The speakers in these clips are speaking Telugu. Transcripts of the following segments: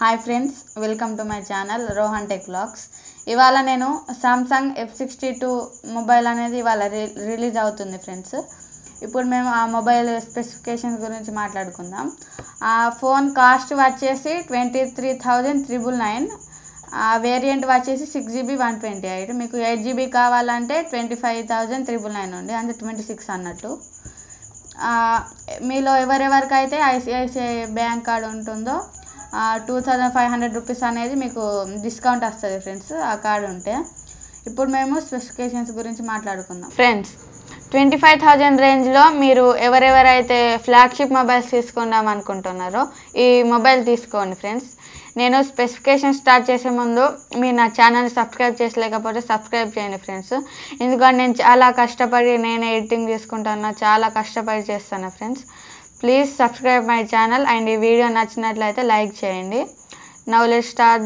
hi friends welcome to my channel Rohan tech blogs ఇవాళ నేను Samsung F sixty two mobile అనేది ఇవాళ రిలీజ్ అవుతుంది ఫ్రెండ్స్ ఇప్పుడు మేము ఆ మొబైల్ స్పెసిఫికేషన్ గురించి మాట్లాడుకుందాం ఆ ఫోన్ కాస్ట్ వచ్చేసి twenty three thousand triple nine ఆ వేరియంట్ వచ్చేసి six GB one twenty eight మీకు ఎయిట్ జీబీ కావాలంటే twenty five thousand triple nine ఉంది అంటే ట్వంటీ సిక్స్ అన్నట్టు మీలో ఎవరెవరికైతే ఐసిఐసిఐ బ్యాంక్ కార్డు ఉంటుందో two thousand five hundred rupees అనేది మీకు డిస్కౌంట్ వస్తుంది ఫ్రెండ్స్ ఆ కార్డ్ ఉంటే ఇప్పుడు మేము స్పెసిఫికేషన్స్ గురించి మాట్లాడుకుందాం ఫ్రెండ్స్ ట్వంటీ ఫైవ్ థౌజండ్ రేంజ్లో మీరు ఎవరెవరైతే ఫ్లాగ్షిప్ మొబైల్స్ తీసుకుందాం అనుకుంటున్నారో ఈ మొబైల్ తీసుకోండి ఫ్రెండ్స్ నేను స్పెసిఫికేషన్ స్టార్ట్ చేసే ముందు మీరు నా ఛానల్ని సబ్స్క్రైబ్ చేసలేకపోతే సబ్స్క్రైబ్ చేయండి ఫ్రెండ్స్ ఎందుకంటే నేను చాలా కష్టపడి నేను ఎడిటింగ్ తీసుకుంటాను చాలా కష్టపడి చేస్తాను friends please subscribe my channel and ఈ వీడియో నచ్చినట్లయితే లైక్ చేయండి now let start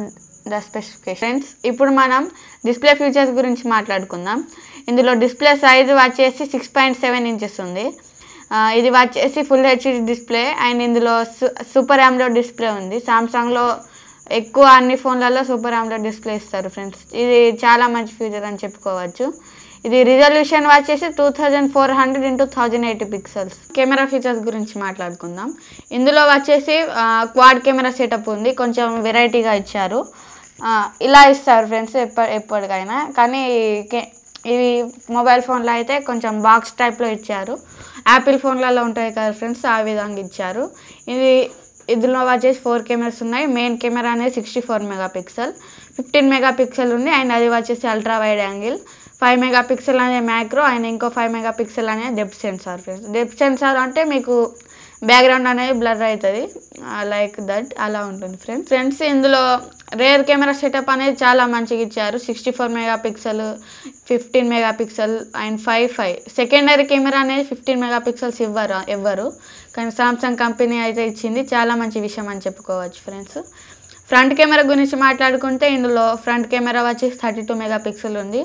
the specifications ఇప్పుడు మనం డిస్ప్లే ఫీచర్స్ గురించి మాట్లాడుకుందాం ఇందులో డిస్ప్లే సైజు వచ్చేసి సిక్స్ పాయింట్ సెవెన్ ఇంచెస్ ఉంది ఇది వచ్చేసి ఫుల్ హెచ్డి డిస్ప్లే అండ్ ఇందులో సూపర్ యామ్లో డిస్ప్లే ఉంది సామ్సంగ్లో ఎక్కువ అన్ని ఫోన్లలో సూపర్ యామ్లో డిస్ప్లే ఇస్తారు ఫ్రెండ్స్ ఇది చాలా మంచి ఫీచర్ అని చెప్పుకోవచ్చు ఇది రిజల్యూషన్ వచ్చేసి two thousand four hundred into thousand eighty pixels camera features గురించి మాట్లాడుకుందాం ఇందులో వచ్చేసి క్వాడ్ కెమెరా సెటప్ ఉంది కొంచెం వెరైటీగా ఇచ్చారు ఇలా ఇస్తారు ఫ్రెండ్స్ ఎప్ప ఎప్పటికైనా కానీ ఇవి మొబైల్ ఫోన్లో అయితే కొంచెం బాక్స్ టైప్లో ఇచ్చారు యాపిల్ ఫోన్లలో ఉంటాయి కదా ఫ్రెండ్స్ ఆ విధంగా ఇచ్చారు ఇది ఇందులో వచ్చేసి ఫోర్ కెమెరాస్ ఉన్నాయి మెయిన్ కెమెరా అనేది sixty four megapixel fifteen megapixel ఉంది అండ్ అది వచ్చేసి ultra wide angle five megapixel అనే మ్యాక్రో అండ్ ఇంకో ఫైవ్ మెగా పిక్సెల్ అనే depth sensor friends depth sensor అంటే మీకు బ్యాక్గ్రౌండ్ అనేది బ్లర్ అవుతుంది లైక్ దట్ అలా ఉంటుంది ఫ్రెండ్స్ ఫ్రెండ్స్ ఇందులో రేర్ కెమెరా సెటప్ అనేది చాలా మంచిగా ఇచ్చారు sixty four megapixel fifteen megapixel and five five secondary camera అనేది ఫిఫ్టీన్ మెగా పిక్సెల్స్ ఇవ్వరు ఎవ్వరు కానీ సామ్సంగ్ కంపెనీ అయితే ఇచ్చింది చాలా మంచి విషయం అని చెప్పుకోవచ్చు ఫ్రెండ్స్ ఫ్రంట్ కెమెరా గురించి మాట్లాడుకుంటే ఇందులో ఫ్రంట్ కెమెరా వచ్చి థర్టీ టూ మెగా పిక్సెల్ ఉంది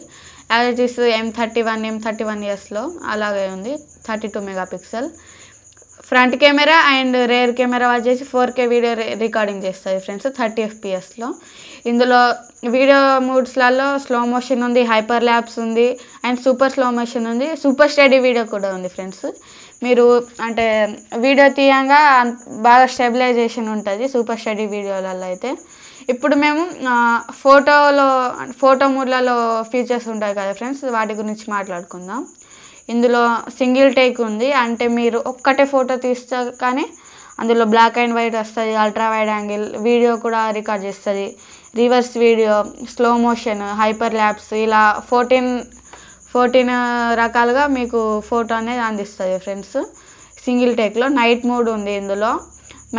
as is M thirty one M thirty one ఇయర్స్లో అలాగే ఉంది thirty two megapixel front camera and rear camera వచ్చేసి ఫోర్ కే వీడియో రికార్డింగ్ చేస్తుంది ఫ్రెండ్స్ థర్టీ ఎఫ్పిఎస్లో ఇందులో వీడియో మూడ్స్లలో స్లో మోషన్ ఉంది హైపర్ ల్యాబ్స్ ఉంది అండ్ సూపర్ స్లో మోషన్ ఉంది సూపర్ స్టడీ వీడియో కూడా ఉంది ఫ్రెండ్స్ మీరు అంటే వీడియో తీయంగా బాగా స్టెబిలైజేషన్ ఉంటుంది సూపర్ స్టడీ వీడియోలలో అయితే ఇప్పుడు మేము ఫోటోలో ఫోటో మూడ్లలో ఫీచర్స్ ఉంటాయి కదా ఫ్రెండ్స్ వాటి గురించి మాట్లాడుకుందాం ఇందులో సింగిల్ టేక్ ఉంది అంటే మీరు ఒక్కటే ఫోటో తీస్తే కానీ అందులో బ్లాక్ అండ్ వైట్ వస్తుంది అల్ట్రా వైడ్ యాంగిల్ వీడియో కూడా రికార్డ్ చేస్తుంది reverse video slow motion hyperlapse ఇలా ఫోర్టీన్ ఫోర్టీన్ రకాలుగా మీకు ఫోటో అనేది అందిస్తుంది ఫ్రెండ్స్ సింగిల్ టేక్లో నైట్ మూడ్ ఉంది ఇందులో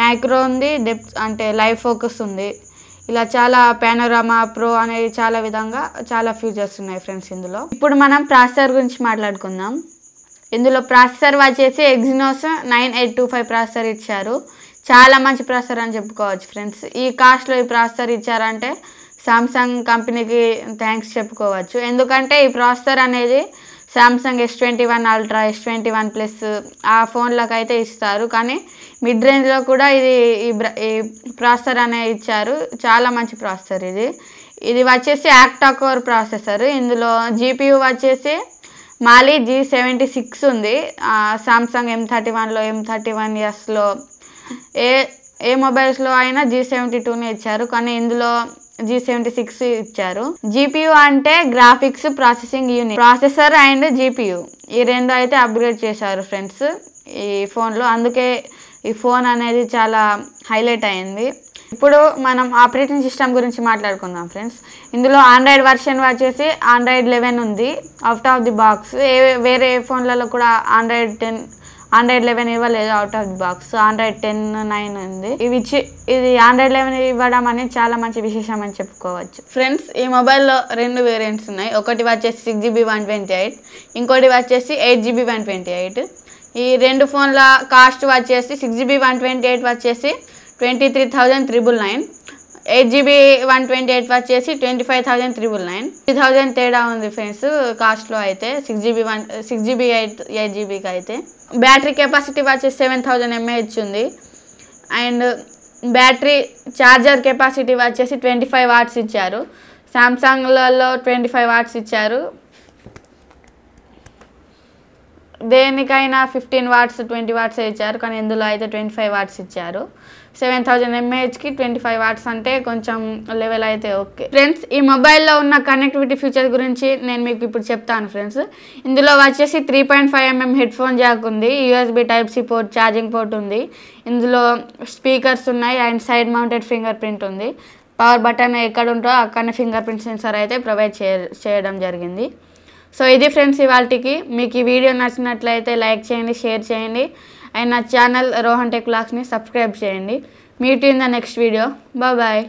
మ్యాక్రో ఉంది డెప్త్ అంటే లైవ్ ఫోకస్ ఉంది ఇలా చాలా పానోరామా ప్రో అనేది చాలా విధంగా చాలా ఫ్యూచర్స్ ఉన్నాయి ఫ్రెండ్స్ ఇందులో ఇప్పుడు మనం ప్రాసెసర్ గురించి మాట్లాడుకుందాం ఇందులో ప్రాసెసర్ వచ్చేసి Exynos nine eight two five processor ఇచ్చారు చాలా మంచి ప్రాసెసర్ అని చెప్పుకోవచ్చు ఫ్రెండ్స్ ఈ కాస్ట్లో ఈ ప్రాసెసర్ ఇచ్చారంటే సామ్సంగ్ కంపెనీకి థ్యాంక్స్ చెప్పుకోవచ్చు ఎందుకంటే ఈ ప్రాసెసర్ అనేది Samsung S twenty one ultra S twenty one plus ఆ ఫోన్లకు అయితే ఇస్తారు కానీ మిడ్ రేంజ్లో కూడా ఇది ఈ ప్రాసెసర్ అనే ఇచ్చారు చాలా మంచి ప్రాసెసర్ ఇది ఇది వచ్చేసి యాక్టా కోర్ ప్రాసెసర్ ఇందులో జీపీయూ వచ్చేసి మాలి జీ సెవెంటీ సిక్స్ ఉంది సామ్సంగ్ ఎం థర్టీ వన్లో ఎం థర్టీ వన్ ఇయర్స్లో ఏ ఏ మొబైల్స్లో అయినా జీ సెవెంటీ టూనే ఇచ్చారు కానీ ఇందులో జీ సెవెంటీ సిక్స్ ఇచ్చారు జీపీయూ అంటే graphics processing unit processor and GPU ఈ రెండు అయితే అప్గ్రేడ్ చేశారు ఫ్రెండ్స్ ఈ ఫోన్లో అందుకే ఈ ఫోన్ అనేది చాలా హైలైట్ అయింది ఇప్పుడు మనం ఆపరేటింగ్ సిస్టమ్ గురించి మాట్లాడుకుందాం ఫ్రెండ్స్ ఇందులో ఆండ్రాయిడ్ వర్షన్ వచ్చేసి ఆండ్రాయిడ్ లెవెన్ ఉంది అవుట్ ఆఫ్ ది బాక్స్ ఏ వేరే ఏ ఫోన్లలో కూడా ఆండ్రాయిడ్ టెన్ ఆండ్రాయిడ్ లెవెన్ ఇవ్వలేదు out of the box Android ten nine ఉంది ఇవి ఇది ఆండ్రాయిడ్ లెవెన్ ఇవ్వడం అనేది చాలా మంచి విశేషం అని చెప్పుకోవచ్చు ఫ్రెండ్స్ ఈ మొబైల్లో రెండు వేరియంట్స్ ఉన్నాయి ఒకటి వచ్చేసి six GB one twenty eight ఇంకోటి వచ్చేసి eight GB one twenty eight ఈ రెండు ఫోన్ల కాస్ట్ వచ్చేసి six GB one twenty eight వచ్చేసి twenty three thousand triple nine eight GB one twenty eight వచ్చేసి twenty five thousand triple nine three thousand తేడా ఉంది ఫ్రెండ్స్ కాస్ట్లో అయితే six GB one six GB eight eight జీబీకి అయితే బ్యాటరీ కెపాసిటీ వచ్చేసి సెవెన్ థౌజండ్ ఎంఏహెచ్ ఉంది అండ్ బ్యాటరీ ఛార్జర్ కెపాసిటీ వచ్చేసి ట్వంటీ ఫైవ్ వాట్స్ ఇచ్చారు సామ్సంగ్లలో ట్వంటీ ఫైవ్ వాట్స్ ఇచ్చారు దేనికైనా ఫిఫ్టీన్ వాట్స్ ట్వంటీ వాట్స్ ఇచ్చారు కానీ ఇందులో అయితే ట్వంటీ ఫైవ్ వాట్స్ ఇచ్చారు సెవెన్ థౌజండ్ ఎంఏహెచ్కి ట్వంటీ ఫైవ్ వాట్స్ అంటే కొంచెం లెవెల్ అయితే ఓకే ఫ్రెండ్స్ ఈ మొబైల్లో ఉన్న కనెక్టివిటీ ఫీచర్ గురించి నేను మీకు ఇప్పుడు చెప్తాను ఫ్రెండ్స్ ఇందులో వచ్చేసి three point five mm headphone jack ఉంది USB type C port charging port ఉంది ఇందులో స్పీకర్స్ ఉన్నాయి and side mounted fingerprint ఉంది పవర్ బటన్ ఎక్కడ ఉంటో అక్కడనే ఫింగర్ ప్రింట్ సెన్సర్ అయితే ప్రొవైడ్ చేయడం జరిగింది సో ఇది ఫ్రెండ్స్ ఇవాళకి మీకు ఈ వీడియో నచ్చినట్లయితే లైక్ చేయండి షేర్ చేయండి అండ్ నా ఛానల్ రోహన్ టెక్ సబ్స్క్రైబ్ చేయండి meet in the next video bye